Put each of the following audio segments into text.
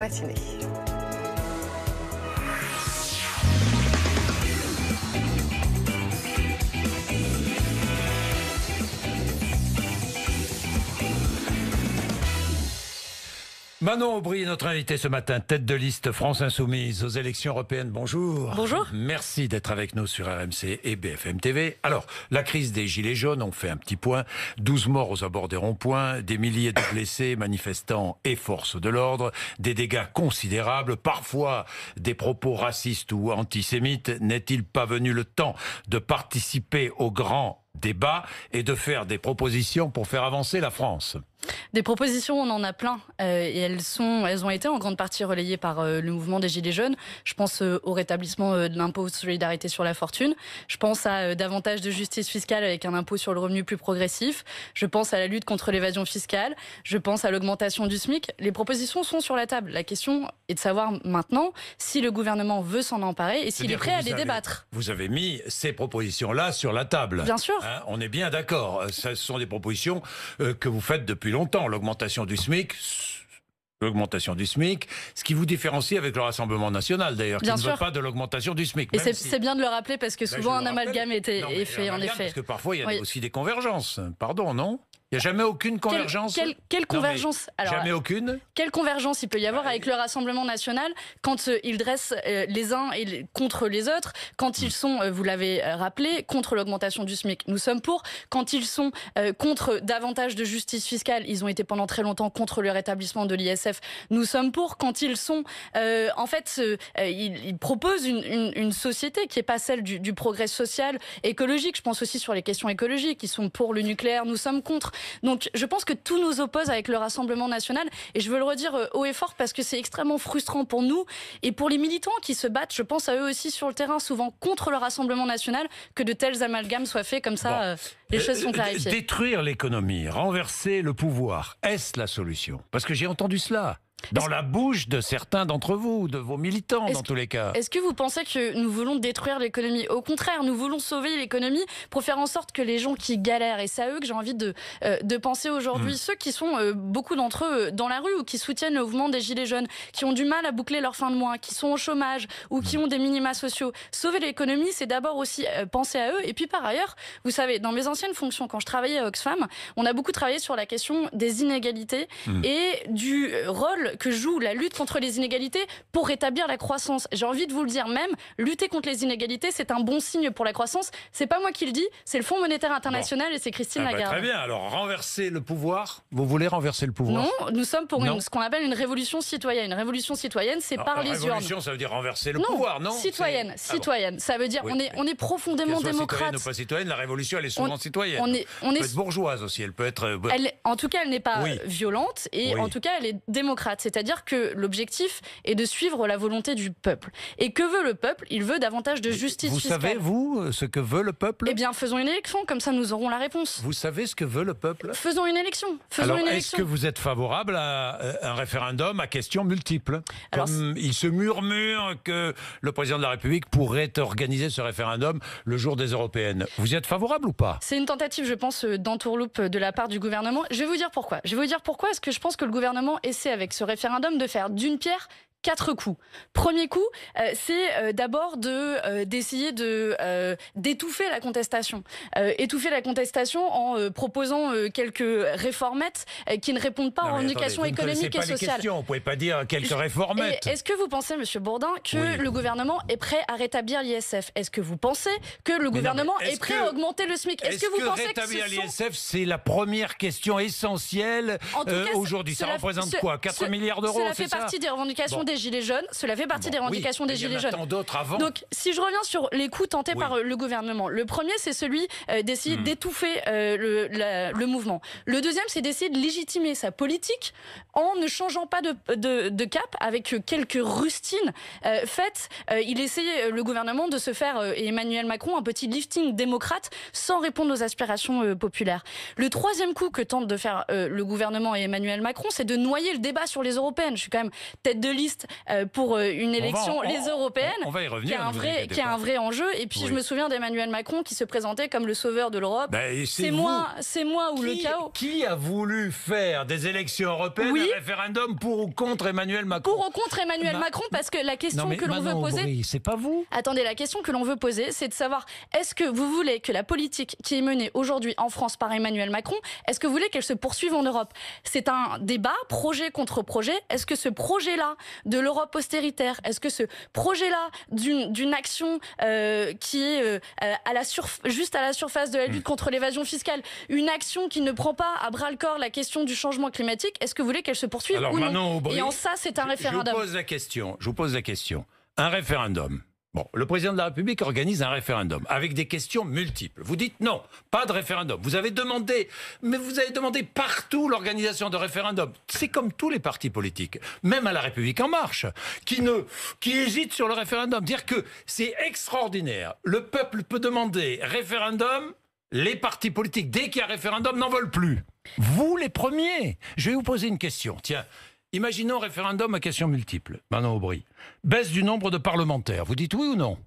matinée Manon Aubry notre invité ce matin, tête de liste France Insoumise aux élections européennes. Bonjour. Bonjour. Merci d'être avec nous sur RMC et BFM TV. Alors, la crise des Gilets jaunes, on fait un petit point. 12 morts aux abords des ronds-points, des milliers de blessés, manifestants et forces de l'ordre, des dégâts considérables, parfois des propos racistes ou antisémites. N'est-il pas venu le temps de participer au grand débat et de faire des propositions pour faire avancer la France. Des propositions, on en a plein, euh, et elles sont, elles ont été en grande partie relayées par euh, le mouvement des Gilets jaunes. Je pense euh, au rétablissement de l'impôt de solidarité sur la fortune. Je pense à davantage de justice fiscale avec un impôt sur le revenu plus progressif. Je pense à la lutte contre l'évasion fiscale. Je pense à l'augmentation du SMIC. Les propositions sont sur la table. La question est de savoir maintenant si le gouvernement veut s'en emparer et s'il est prêt à les débattre. Vous avez mis ces propositions-là sur la table. Bien sûr. Hein, on est bien d'accord. Euh, ce sont des propositions euh, que vous faites depuis longtemps. L'augmentation du SMIC, l'augmentation du SMIC, ce qui vous différencie avec le Rassemblement national d'ailleurs, qui ne veut pas de l'augmentation du SMIC. Et c'est bien de le rappeler parce que ben, souvent un amalgame est, fait en effet. Parce que parfois il y a aussi des convergences, pardon, non il n'y a jamais aucune convergence Quelle, convergence Jamais aucune Quelle convergence il peut y avoir avec le Rassemblement national quand euh, ils dressent euh, les uns contre les autres, quand ils hmm. sont, euh, vous l'avez rappelé, contre l'augmentation du SMIC, nous sommes pour, quand ils sont contre davantage de justice fiscale, ils ont été pendant très longtemps contre le rétablissement de l'ISF, nous sommes pour, quand ils sont, en fait, ils, proposent une, société qui n'est pas celle du progrès social, écologique, je pense aussi sur les questions écologiques, ils sont pour le nucléaire, nous sommes contre. Donc je pense que tout nous oppose avec le Rassemblement national et je veux le redire euh, haut et fort parce que c'est extrêmement frustrant pour nous et pour les militants qui se battent, je pense à eux aussi sur le terrain, souvent contre le Rassemblement national, que de tels amalgames soient faits comme ça. Euh, les choses sont euh, clarifiées. Détruire l'économie, renverser le pouvoir, est-ce la solution Parce que j'ai entendu cela. Dans la bouche de certains d'entre vous, de vos militants dans tous les cas. Est-ce que vous pensez que nous voulons détruire l'économie Au contraire, nous voulons sauver l'économie pour faire en sorte que les gens qui galèrent, et c'est à eux que j'ai envie de, euh, de penser aujourd'hui, hmm. ceux qui sont euh, beaucoup d'entre eux euh, dans la rue ou qui soutiennent le mouvement des Gilets jaunes, qui ont du mal à boucler leur fin de mois, qui sont au chômage ou qui hmm. ont des minima sociaux. Sauver l'économie, c'est d'abord aussi penser à eux. Et puis par ailleurs, vous savez, dans mes anciennes fonctions, quand je travaillais à Oxfam, on a beaucoup travaillé sur la question des inégalités hmm. et du rôle que joue la lutte contre les inégalités pour rétablir la croissance. J'ai envie de vous le dire même, lutter contre les inégalités, c'est un bon signe pour la croissance. C'est pas moi qui le dis, c'est le Fonds monétaire international et c'est Christine ah bah, Lagarde. très bien. Alors renverser le pouvoir, vous voulez renverser le pouvoir Non, nous sommes pour une, ce qu'on appelle une révolution citoyenne. Une révolution citoyenne, c'est par les urnes. Révolution, ça veut dire renverser le pouvoir, non Citoyenne, ah citoyenne. Ça veut dire on est on est profondément démocrate. Citoyenne ou pas citoyenne, la révolution elle est souvent citoyenne. On est on elle est peut être bourgeoise aussi, elle peut être. Euh, elle, en tout cas, elle n'est pas violente et en tout cas, elle est démocrate. C'est-à-dire que l'objectif est de suivre la volonté du peuple. Et que veut le peuple Il veut davantage de justice vous savez, vous, ce que veut le peuple Eh bien, faisons une élection, comme ça nous aurons la réponse. Vous savez ce que veut le peuple Faisons une élection. Alors, est-ce que vous êtes favorable à euh, un référendum à questions multiples comme il se murmure que le président de la République pourrait organiser ce référendum le jour des européennes. Vous êtes favorable ou pas C'est une tentative, je pense, euh, d'entourloupe de la part du gouvernement. Je vais vous dire pourquoi. Je vais vous dire pourquoi est-ce que je pense que le gouvernement essaie avec ce référendum de faire d'une pierre quatre coups. Premier coup, euh, c'est euh, d'abord de euh, d'essayer de d'étouffer la contestation, étouffer la contestation en proposant quelques réformettes qui ne répondent pas aux revendications économiques et sociales. Vous ne pouvez pas dire quelques réformettes. Est-ce que vous pensez, Monsieur Bourdin, que le gouvernement est prêt à rétablir l'ISF Est-ce que vous pensez que le gouvernement est, prêt à augmenter le SMIC Est-ce que vous pensez rétablir que rétablir l'ISF, c'est la première question essentielle aujourd'hui Ça représente quoi 4 milliards d'euros. Ça fait partie des revendications des Gilets jaunes. Cela fait partie des revendications des Gilets jaunes. d'autres avant. Donc, si je reviens sur les coups tentés par euh, le gouvernement, le premier, c'est celui euh, d'essayer hmm. d'étouffer euh, le, mouvement. Le deuxième, c'est d'essayer de légitimer sa politique en ne changeant pas de, cap avec quelques rustines faites. il essayait, le gouvernement, de se faire, Emmanuel Macron, un petit lifting démocrate sans répondre aux aspirations populaires. Le troisième coup que tente de faire le gouvernement et Emmanuel Macron, c'est de noyer le débat sur les européennes. Je suis quand même tête de liste pour une élection, les européennes, qui, a un vrai, qui un vrai enjeu. Et puis je me souviens d'Emmanuel Macron qui se présentait comme le sauveur de l'Europe. Ben, c'est moi, c'est moi ou le chaos. Qui a voulu faire des élections européennes un référendum pour ou contre Emmanuel Macron Pour ou contre Emmanuel Macron, parce que la question que l'on veut poser, c'est pas vous. Attendez, la question que l'on veut poser, c'est de savoir est-ce que vous voulez que la politique qui est menée aujourd'hui en France par Emmanuel Macron, est-ce que vous voulez qu'elle se poursuive en Europe C'est un débat projet contre projet. Est-ce que ce projet-là de l'Europe austéritaire Est-ce que ce projet-là d'une action euh, qui est euh, à la juste à la surface de la lutte mm. contre l'évasion fiscale, une action qui ne prend pas à bras le corps la question du changement climatique, est-ce que vous voulez qu'elle se poursuive ou non Et en ça, c'est un référendum. Je la question. Je vous pose la question. Un référendum, le président de la République organise un référendum avec des questions multiples. Vous dites non, pas de référendum. Vous avez demandé, mais vous avez demandé partout l'organisation de référendums. C'est comme tous les partis politiques, même à la République en marche, qui ne, qui hésite sur le référendum. Dire que c'est extraordinaire. Le peuple peut demander référendum. Les partis politiques, dès qu'il y a référendum, n'en veulent plus. Vous les premiers. Je vais vous poser une question. Tiens, Imaginons référendum à questions multiples, Manon Aubry. Baisse du nombre de parlementaires. Vous dites oui ou non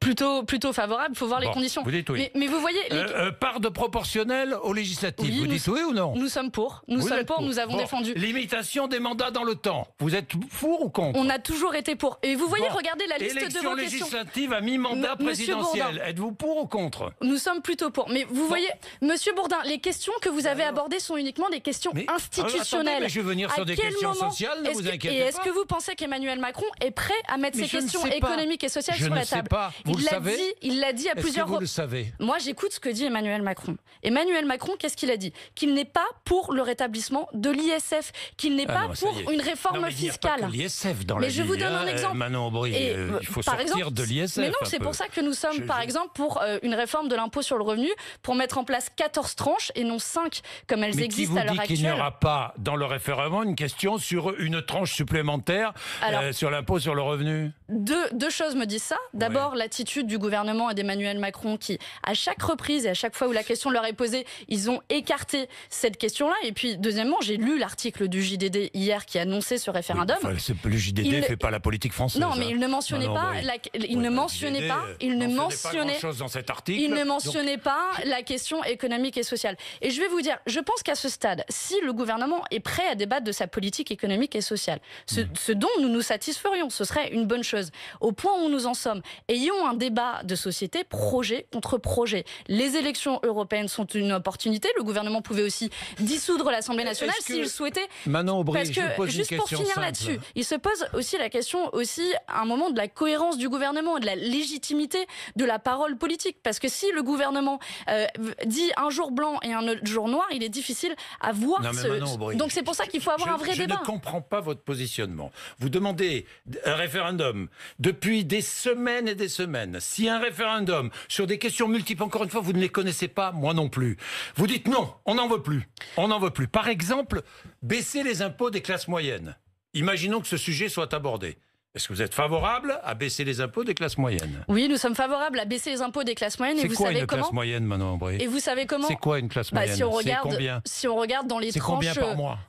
Plutôt, plutôt favorable, faut voir les conditions. Vous dites mais, vous voyez. Euh, euh, part de proportionnel aux législatives. vous dites oui ou non Nous sommes pour. Nous sommes pour, nous avons défendu. Limitation des mandats dans le temps. Vous êtes pour ou contre On a toujours été pour. Et vous voyez, regardez la liste de vos législative à mi-mandat présidentiel. Êtes-vous pour ou contre Nous sommes plutôt pour. Mais vous voyez, monsieur Bourdin, les questions que vous avez abordées sont uniquement des questions institutionnelles. je vais venir sur des questions sociales, ne vous inquiétez pas. Et est-ce que vous pensez qu'Emmanuel Macron est prêt à mettre ces questions économiques et sociales sur la table vous il le savez dit, Il l'a dit à plusieurs reprises. Vous savez Moi, j'écoute ce que dit Emmanuel Macron. Emmanuel Macron, qu'est-ce qu'il a dit Qu'il n'est pas pour le rétablissement de l'ISF, qu'il n'est ah pas pour une réforme fiscale. L'ISF dans mais je vous donne un hein, exemple. Manon Aubry, euh, il faut sortir de l'ISF. Mais non, c'est pour ça que nous sommes, par exemple, pour euh, une réforme de l'impôt sur le revenu, pour mettre en place 14 tranches et non 5 comme elles existent à l'heure actuelle. qu'il n'y aura pas dans le référendum une question sur une tranche supplémentaire euh, sur l'impôt sur le revenu. Deux, deux choses me disent ça. D'abord, l'attitude du gouvernement et d'Emmanuel Macron qui, à chaque reprise et à chaque fois où la question leur est posée, ils ont écarté cette question-là. Et puis, deuxièmement, j'ai lu l'article du JDD hier qui annonçait ce référendum. le JDD ne fait pas la politique française. Non, mais hein. il ne mentionnait pas. La... Il ne mentionnait pas. Il ne mentionnait pas. Dans article, il ne mentionnait pas la question économique et sociale. Et je vais vous dire, je pense qu'à ce stade, si le gouvernement est prêt à débattre de sa politique économique et sociale, ce mm. dont nous nous satisferions, ce serait une bonne chose. Au point où nous en sommes, ayons un débat de société projet contre projet. Les élections européennes sont une opportunité. Le gouvernement pouvait aussi dissoudre l'Assemblée nationale s'il souhaitait. Manon Aubry, Parce que, je juste pour finir là-dessus, il se pose aussi la question aussi à un moment de la cohérence du gouvernement et de la légitimité de la parole politique. Parce que si le gouvernement euh, dit un jour blanc et un autre jour noir, il est difficile à voir. ce... Donc c'est pour ça qu'il faut avoir un vrai débat. Je ne comprends pas votre positionnement. Vous demandez un référendum depuis des semaines et des semaines, si un référendum sur des questions multiples, encore une fois, vous ne les connaissez pas, moi non plus, vous dites non, on n'en veut plus. On n'en veut plus. Par exemple, baisser les impôts des classes moyennes. Imaginons que ce sujet soit abordé. Est-ce que vous êtes favorable à baisser les impôts des classes moyennes Oui, nous sommes favorables à baisser les impôts des classes moyennes. Et vous, savez comment C'est quoi une classe moyenne, Manon Et vous savez comment C'est quoi une classe bah, moyenne si on regarde, combien si on regarde dans les tranches,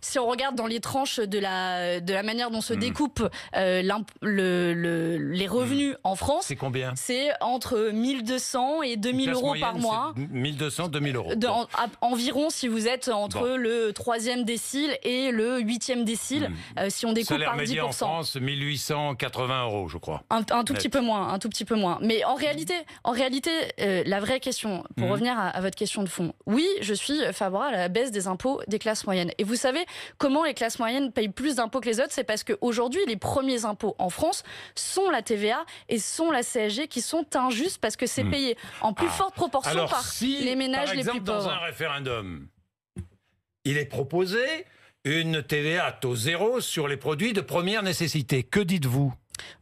si on regarde dans les tranches de la de la manière dont se hmm. découpent euh, le, les hmm. revenus en France, c'est combien C'est entre 1200 et 2000 euros par mois. 1200, 2000 euros. 000 euros. environ si vous êtes entre le le troisième décile et le huitième décile, hmm. euh, si on découpe Salaire par 10%. En France, 1800 80 euros, je crois. Un, tout petit peu moins, un tout petit peu moins. Mais en réalité, en réalité, euh, la vraie question, pour mhm. revenir à, votre question de fond, oui, je suis favorable à la baisse des impôts des classes moyennes. Et vous savez comment les classes moyennes payent plus d'impôts que les autres C'est parce qu'aujourd'hui, les premiers impôts en France sont la TVA et sont la CSG, qui sont injustes parce que c'est hmm. payé en plus ah. forte proportion par les ménages les plus pauvres. Dans un référendum, il est proposé une TVA à taux zéro sur les produits de première nécessité. Que dites-vous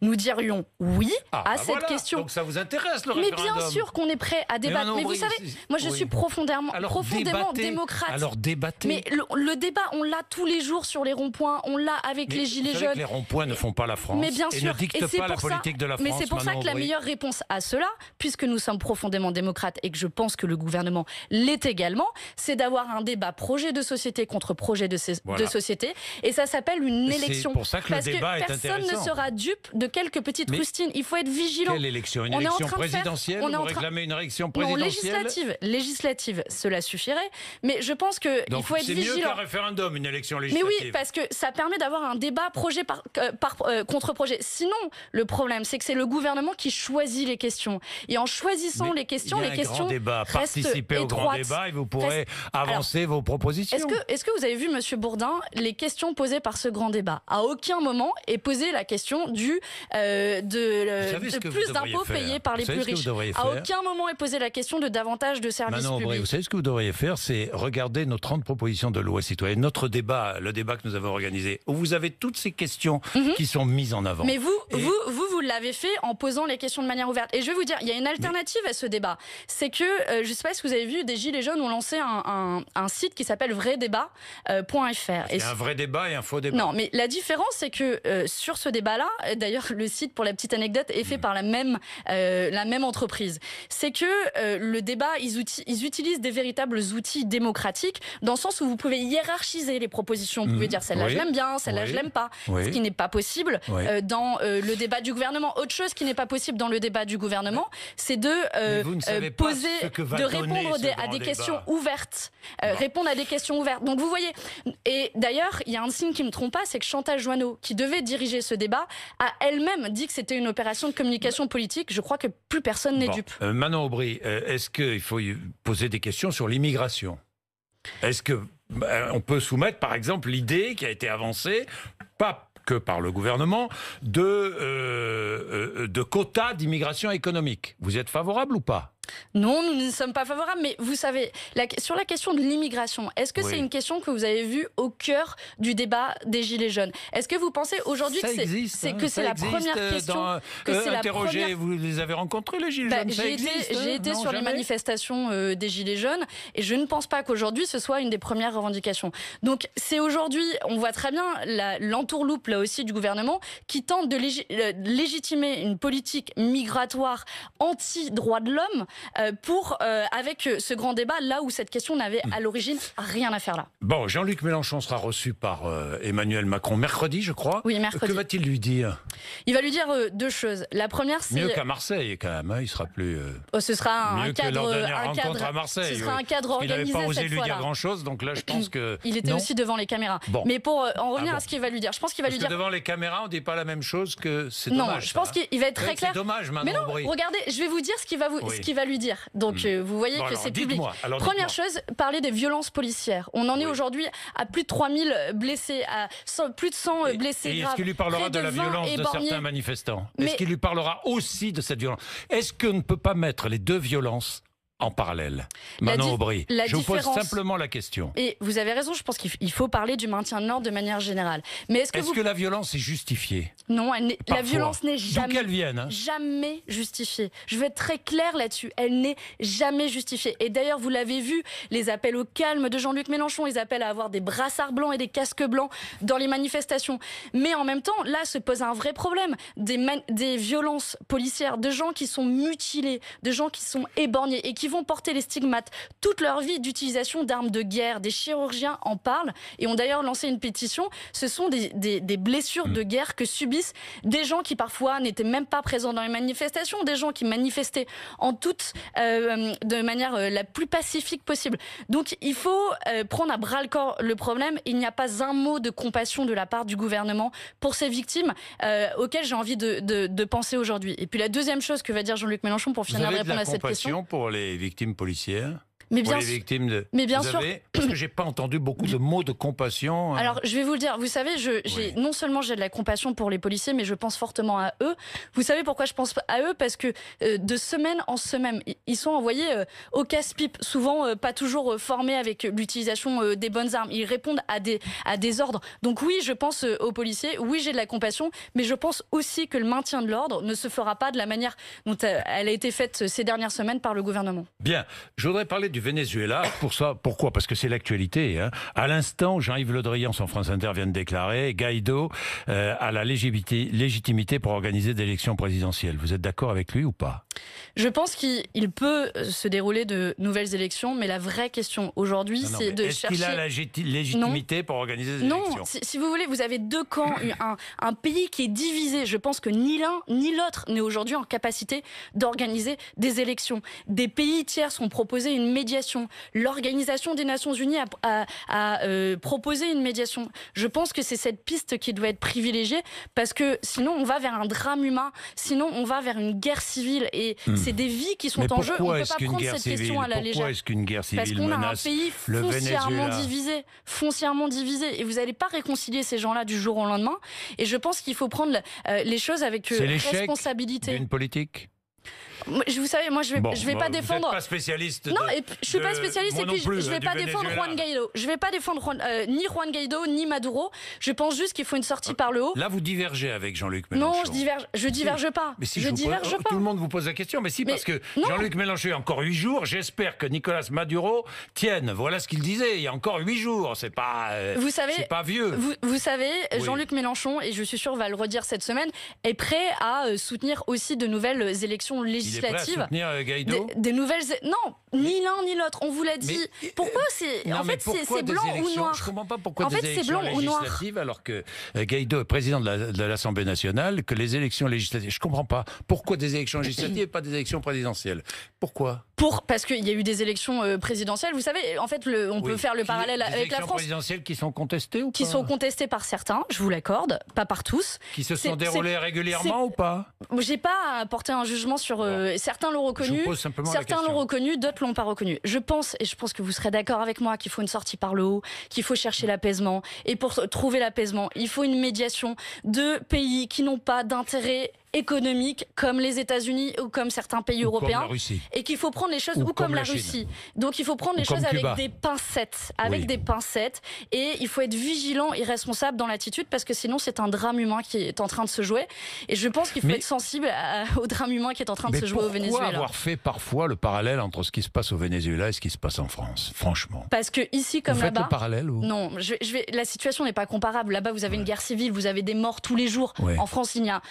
nous dirions oui ah, à bah cette question. Donc ça vous intéresse le Mais bien sûr qu'on est prêt à débattre. Mais, vous savez, moi je suis profondément, profondément démocrate. Alors débattez. Mais le, débat, on l'a tous les jours sur les ronds-points, on l'a avec les gilets jaunes. les ronds-points ne font pas la France. Mais bien sûr. Et ne dictent pas la politique de la France. Mais c'est pour ça que la meilleure réponse à cela, puisque nous sommes profondément démocrates et que je pense que le gouvernement l'est également, c'est d'avoir un débat projet de société contre projet de, société. Et ça s'appelle une élection. C'est pour ça que le débat que personne ne sera dupe de quelques petites Mais Il faut être vigilant. Quelle élection Une on élection présidentielle on une élection présidentielle non, législative. Législative, cela suffirait. Mais je pense que il faut être vigilant. C'est mieux qu'un référendum, une élection législative. Mais oui, parce que ça permet d'avoir un débat projet par, euh, euh, contre projet. Sinon, le problème, c'est que c'est le gouvernement qui choisit les questions. Et en choisissant les questions, les questions grand débat. Participez au grand débat et vous pourrez avancer vos propositions. Est-ce que, est que vous avez vu, Monsieur Bourdin, les questions posées par ce grand débat À aucun moment est posée la question du euh, de, euh, plus d'impôts payés par les plus riches. À aucun moment est posée la question de davantage de services publics. Vous savez ce que vous devriez faire C'est regarder nos 30 propositions de loi citoyenne, notre débat, le débat que nous avons organisé, où vous avez toutes ces questions mhm. qui sont mises en avant. Mais vous, vous, vous, vous l'avez fait en posant les questions de manière ouverte. Et je vais vous dire, il y a une alternative à ce débat. C'est que, euh, je ne sais pas si vous avez vu, des Gilets jaunes ont lancé un, site qui s'appelle vraidébat.fr. Euh, c'est un vrai débat et un faux débat. Non, mais la différence, c'est que sur ce débat-là, d'ailleurs le site pour la petite anecdote est fait mmh. par la même euh, la même entreprise. C'est que euh, le débat ils, utilisent des véritables outils démocratiques dans le sens où vous pouvez hiérarchiser les propositions. Vous pouvez mmh. dire celle-là je l'aime bien, celle-là je l'aime pas, ce qui n'est pas possible euh, dans le débat du gouvernement. Autre chose qui n'est pas possible dans le débat du gouvernement, c'est de poser, de répondre à des questions ouvertes, répondre à des questions ouvertes. Donc vous voyez, et d'ailleurs il y a un signe qui me trompe pas, c'est que Chantal Joanneau, qui devait diriger ce débat, a elle-même dit que c'était une opération de communication politique. Je crois que plus personne n'est dupe. Euh, Manon Aubry, euh, est-ce qu'il faut poser des questions sur l'immigration Est-ce que euh, peut soumettre, par exemple, l'idée qui a été avancée, pas que par le gouvernement, de, de quotas d'immigration économique Vous êtes favorable ou pas non, nous ne sommes pas favorables, mais vous savez, sur la question de l'immigration, est-ce que c'est une question que vous avez vue au cœur du débat des Gilets jaunes Est-ce que vous pensez aujourd'hui que c'est hein, la première euh, question que euh, Vous les avez rencontrés, les Gilets bah, jaunes J'ai été, sur les manifestations euh, des Gilets jaunes et je ne pense pas qu'aujourd'hui ce soit une des premières revendications. Donc c'est aujourd'hui, on voit très bien l'entourloupe là aussi du gouvernement qui tente de euh, légitimer une politique migratoire anti-droit de l'homme. Euh, pour, euh, avec euh, ce grand débat, là où cette question n'avait à l'origine rien à faire là. Bon, Jean-Luc Mélenchon sera reçu par Emmanuel Macron mercredi, je crois. Oui, mercredi. Que va-t-il lui dire Il va lui dire deux choses. La première, c'est... Mieux qu'à Marseille, quand même, hein, il sera plus... Oh, ce sera un, cadre... Que rencontre à Marseille. Ce sera un cadre organisé Il n'avait pas osé lui dire grand-chose, donc là, je pense que... Il était aussi devant les caméras. Bon. Mais pour en revenir ah à ce qu'il va lui dire, je pense qu'il va lui dire... Que devant les caméras, on ne dit pas la même chose que... C'est dommage, Non, je pense hein. qu'il va être très clair. C'est dommage, maintenant. Mais non, regardez, je vais vous dire ce qu'il va, vous... va lui dire. Donc hmm. euh, vous voyez que c'est public. Première chose, parler des violences policières. On en est aujourd'hui à plus de 3000 euh, blessés, à plus de 100 euh, blessés Est-ce qu'il lui parlera de la violence de certains manifestants Est-ce qu'il lui parlera aussi de cette violence Est-ce qu'on ne peut pas mettre les deux violences en parallèle. Manon Aubry, je vous pose simplement la question. Et vous avez raison, je pense qu'il faut parler du maintien de l'ordre de manière générale. Mais est-ce que, la violence est justifiée Non, la violence n'est jamais, hein jamais justifiée. Je vais être très claire là-dessus. Elle n'est jamais justifiée. Et d'ailleurs, vous l'avez vu, les appels au calme de Jean-Luc Mélenchon, ils appellent à avoir des brassards blancs et des casques blancs dans les manifestations. Mais en même temps, là se pose un vrai problème. Des, des violences policières, de gens qui sont mutilés, de gens qui sont éborgnés et qui vont porter les stigmates toute leur vie d'utilisation d'armes de guerre. Des chirurgiens en parlent et ont d'ailleurs lancé une pétition. Ce sont des, blessures de mm. guerre que subissent des gens qui parfois n'étaient même pas présents dans les manifestations, des gens qui manifestaient en toute, euh, de manière euh, la plus pacifique possible. Donc il faut euh, prendre à bras le corps le problème. Il n'y a pas un mot de compassion de la part du gouvernement pour ces victimes auxquelles j'ai envie de, penser aujourd'hui. Et puis la deuxième chose que va dire Jean-Luc Mélenchon pour finir répondre à cette question. pour les victimes policières mais bien, victimes sûr. Parce que j'ai pas entendu beaucoup de mots de compassion. Euh. Alors, je vais vous le dire. Vous savez, non seulement j'ai de la compassion pour les policiers, mais je pense fortement à eux. Vous savez pourquoi je pense à eux Parce que euh, de semaine en semaine, ils sont envoyés euh, au casse-pipe, souvent pas toujours formés avec l'utilisation des bonnes armes. Ils répondent à des, à des ordres. Donc oui, je pense aux policiers. Oui, j'ai de la compassion, mais je pense aussi que le maintien de l'ordre ne se fera pas de la manière dont elle a été faite ces dernières semaines par le gouvernement. Bien, je voudrais parler du Venezuela. Pour ça, pourquoi Parce que c'est l'actualité. Hein. À l'instant, Jean-Yves Le Drian son France Inter vient de déclarer Guaido euh, a la légitimité pour organiser des élections présidentielles. Vous êtes d'accord avec lui ou pas Je pense qu'il peut euh, se dérouler de nouvelles élections, mais la vraie question aujourd'hui, c'est de chercher. Est-ce qu'il a la légitimité pour organiser des élections Non. Si, vous voulez, vous avez deux camps, un, un pays qui est divisé. Je pense que ni l'un ni l'autre n'est aujourd'hui en capacité d'organiser des élections. Des pays tiers sont proposés une médiation médiation. L'Organisation des Nations Unies a, euh, proposé une médiation. Je pense que c'est cette piste qui doit être privilégiée parce que sinon on va vers un drame humain, sinon on va vers une guerre civile et hmm. c'est des vies qui sont en jeu. On ne peut pas prendre cette question à la légère. Pourquoi est-ce qu'une guerre civile Parce qu'on a un pays foncièrement divisé, foncièrement divisé et vous n'allez pas réconcilier ces gens-là du jour au lendemain. Et je pense qu'il faut prendre euh, les choses avec responsabilité. Euh, c'est l'échec d'une politique je vous savez, moi je vais, vais pas défendre. Vous pas spécialiste. non, et je suis pas spécialiste et puis je je, hein, vais pas défendre Juan Guaido. Je vais pas défendre euh, ni Juan Guaido ni Maduro. Je pense juste qu'il faut une sortie par le haut. Là, vous divergez avec Jean-Luc Mélenchon. Non, je diverge, je diverge pas. Mais si je, diverge pas. Tout le monde vous pose la question, mais si parce que Jean-Luc Mélenchon a encore huit jours. J'espère que Nicolas Maduro tienne. Voilà ce qu'il disait. Il y a encore huit jours. C'est pas. Euh, vous savez. C'est pas vieux. Vous, savez, Jean-Luc Mélenchon et je suis sûr va le redire cette semaine est prêt à euh, soutenir aussi de nouvelles élections législatives. Euh, des, nouvelles. Non, ni l'un ni l'autre. On vous l'a dit. Euh, pourquoi c'est en fait c'est blanc ou noir Je comprends pas pourquoi en fait, c'est blanc ou noir. alors que euh, Gaïdo est président de l'Assemblée nationale, que les élections législatives. Je comprends pas pourquoi des élections législatives et pas des élections présidentielles. Pourquoi Pour parce qu'il y a eu des élections présidentielles. Vous savez, en fait, on peut faire le parallèle avec la France. présidentielles qui sont contestées ou pas Qui sont contestées par certains. Je vous l'accorde, pas par tous. Qui se sont déroulées régulièrement ou pas J'ai pas à porter un jugement sur euh, certains l'ont reconnu, certains l'ont reconnu, d'autres l'ont pas reconnu. Je pense, et je pense que vous serez d'accord avec moi, qu'il faut une sortie par le haut, qu'il faut chercher mm. l'apaisement. Et pour trouver l'apaisement, il faut une médiation de pays qui n'ont pas d'intérêt économique comme les États-Unis ou comme certains pays ou européens et qu'il faut prendre les choses ou, comme, la, Russie. Donc il faut prendre les choses avec des pincettes, avec des pincettes et il faut être vigilant et responsable dans l'attitude parce que sinon c'est un drame humain qui est en train de se jouer et je pense qu'il faut être sensible au drame humain qui est en train de se jouer au Venezuela. Pourquoi avoir fait parfois le parallèle entre ce qui se passe au Venezuela et ce qui se passe en France, franchement Parce que ici comme là-bas parallèle ou... Non, je, je la situation n'est pas comparable. Là-bas vous avez une guerre civile, vous avez des morts tous les jours. En France il n'y a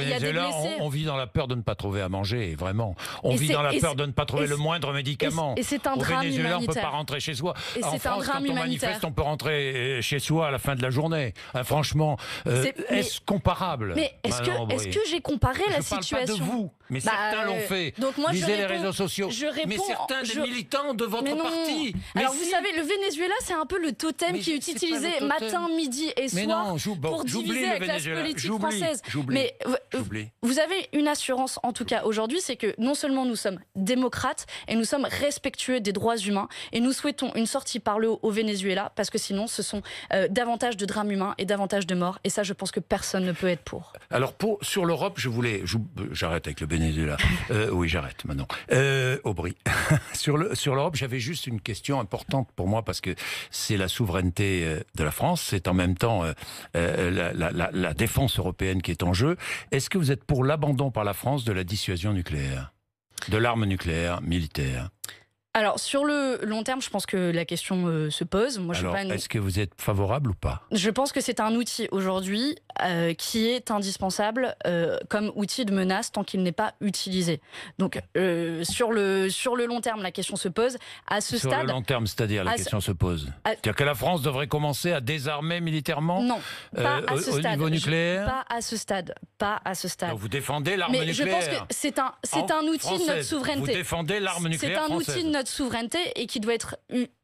il On, vit dans la peur de ne pas trouver à manger, vraiment. On vit dans la peur de ne pas trouver le moindre médicament. Et c'est un Au drame Venezuela, humanitaire. on ne peut pas rentrer chez soi. Et en France, un drame quand on manifeste, on peut rentrer euh, chez soi à la fin de la journée. Euh, franchement, euh, est-ce comparable Mais est-ce que, j'ai comparé la situation pas de vous, mais bah, certains l'ont fait. Donc moi, je les réseaux sociaux. mais certains des militants de votre parti. Alors vous savez, le Venezuela, c'est un peu le totem qui est utilisé matin, midi et soir pour diviser la classe politique française. Mais euh, vous avez une assurance, en tout cas aujourd'hui, c'est que non seulement nous sommes démocrates et nous sommes respectueux des droits humains et nous souhaitons une sortie par le haut au Venezuela parce que sinon ce sont euh, davantage de drames humains et davantage de morts et ça je pense que personne ne peut être pour. Alors pour, sur l'Europe, je voulais, j'arrête avec le Venezuela. Euh, oui, j'arrête maintenant. Aubry, sur le sur l'Europe, j'avais juste une question importante pour moi parce que c'est la souveraineté de la France, c'est en même temps la, la, défense européenne qui est en jeu. Et est-ce que vous êtes pour l'abandon par la France de la dissuasion nucléaire, de l'arme nucléaire militaire alors sur le long terme, je pense que la question euh, se pose. Moi, Alors, est-ce que vous êtes favorable ou pas Je pense que c'est un outil aujourd'hui euh, qui est indispensable euh, comme outil de menace tant qu'il n'est pas utilisé. Donc sur le sur le long terme, la question se pose. À ce sur stade, le long terme, c'est-à-dire la question se pose. C'est-à-dire que la France devrait commencer à désarmer militairement Non, pas à ce au, stade. niveau nucléaire. Pas à ce stade. Pas à ce stade. vous défendez l'arme nucléaire. Mais je pense que c'est un c'est un outil de notre souveraineté. Vous défendez l'arme nucléaire C'est un outil de notre souveraineté et qui doit être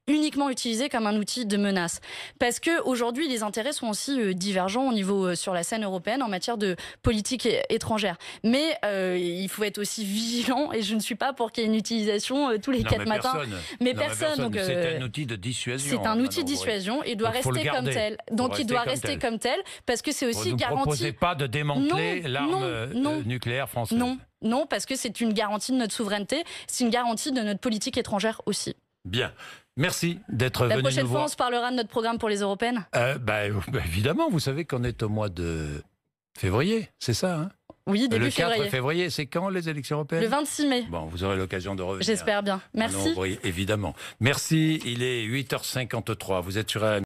uniquement utilisé comme un outil de menace. Parce que aujourd'hui, les intérêts sont aussi euh, divergents au niveau euh, sur la scène européenne en matière de politique euh, étrangère. Mais il faut être aussi vigilant et je ne suis pas pour qu'il y ait une utilisation tous les quatre mais matins. Personne. Mais personne. c'est un outil de dissuasion. C'est un hein, outil de dissuasion et doit rester comme tel. Donc il doit rester comme tel parce que c'est aussi vous Ne proposez pas de démanteler l'arme nucléaire française. Non. Non, parce que c'est une garantie de notre souveraineté, c'est une garantie de notre politique étrangère aussi. Bien. Merci d'être venu nous voir. La prochaine fois, on se parlera de notre programme pour les européennes euh, bah, euh, bah, Évidemment, vous savez qu'on est au mois de février, c'est ça hein oui, début février. Le 4 février, c'est quand les élections européennes Le 26 mai. Bon, vous aurez l'occasion de revenir. J'espère bien. Merci. Oui, évidemment. Merci, il est 8h53. Vous êtes sur un...